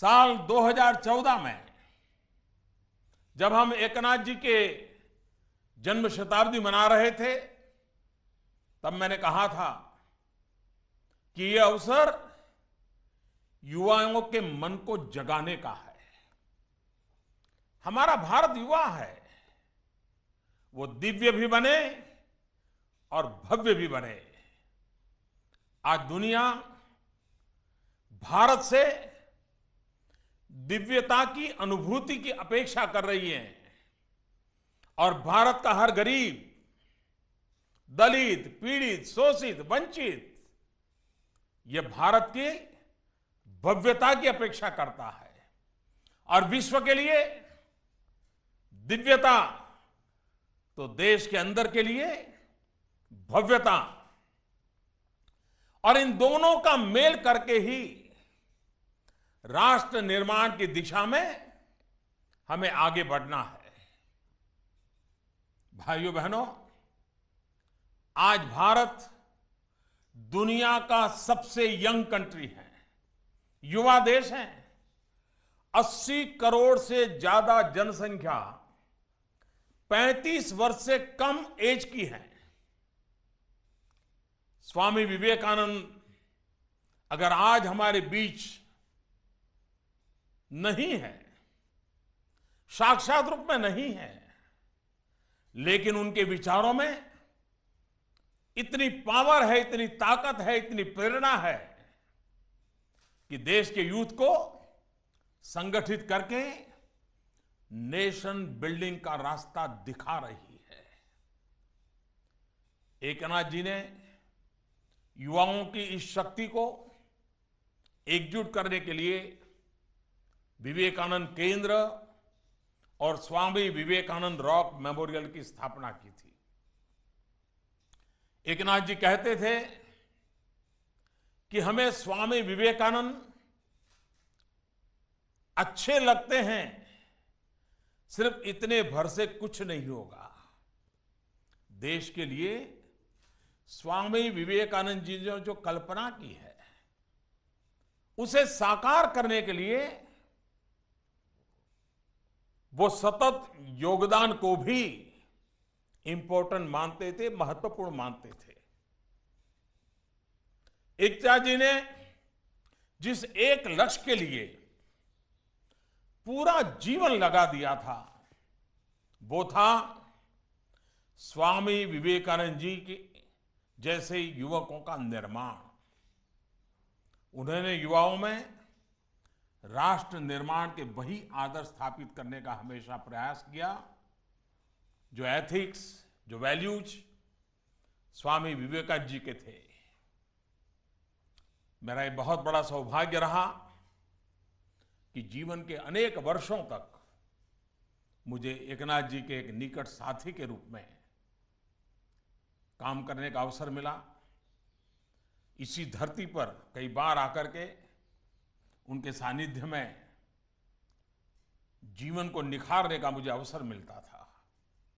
साल 2014 में जब हम एकनाथ जी के जन्म शताब्दी मना रहे थे तब मैंने कहा था कि यह अवसर युवाओं के मन को जगाने का है हमारा भारत युवा है वो दिव्य भी बने और भव्य भी बने आज दुनिया भारत से दिव्यता की अनुभूति की अपेक्षा कर रही है और भारत का हर गरीब दलित पीड़ित शोषित वंचित यह भारत की भव्यता की अपेक्षा करता है और विश्व के लिए दिव्यता तो देश के अंदर के लिए भव्यता और इन दोनों का मेल करके ही राष्ट्र निर्माण की दिशा में हमें आगे बढ़ना है भाइयों बहनों आज भारत दुनिया का सबसे यंग कंट्री है युवा देश है 80 करोड़ से ज्यादा जनसंख्या 35 वर्ष से कम एज की है स्वामी विवेकानंद अगर आज हमारे बीच नहीं है साक्षात रूप में नहीं है लेकिन उनके विचारों में इतनी पावर है इतनी ताकत है इतनी प्रेरणा है कि देश के यूथ को संगठित करके नेशन बिल्डिंग का रास्ता दिखा रही है एकनाथ जी ने युवाओं की इस शक्ति को एकजुट करने के लिए विवेकानंद केंद्र और स्वामी विवेकानंद रॉक मेमोरियल की स्थापना की थी एकनाथ जी कहते थे कि हमें स्वामी विवेकानंद अच्छे लगते हैं सिर्फ इतने भर से कुछ नहीं होगा देश के लिए स्वामी विवेकानंद जी ने जो कल्पना की है उसे साकार करने के लिए वो सतत योगदान को भी इंपॉर्टेंट मानते थे महत्वपूर्ण मानते थे एकता जी ने जिस एक लक्ष्य के लिए पूरा जीवन लगा दिया था वो था स्वामी विवेकानंद जी के जैसे युवकों का निर्माण उन्होंने युवाओं में राष्ट्र निर्माण के वही आदर्श स्थापित करने का हमेशा प्रयास किया जो एथिक्स जो वैल्यूज स्वामी विवेकानंद जी के थे मेरा ये बहुत बड़ा सौभाग्य रहा कि जीवन के अनेक वर्षों तक मुझे एकनाथ जी के एक निकट साथी के रूप में काम करने का अवसर मिला इसी धरती पर कई बार आकर के उनके सानिध्य में जीवन को निखारने का मुझे अवसर मिलता था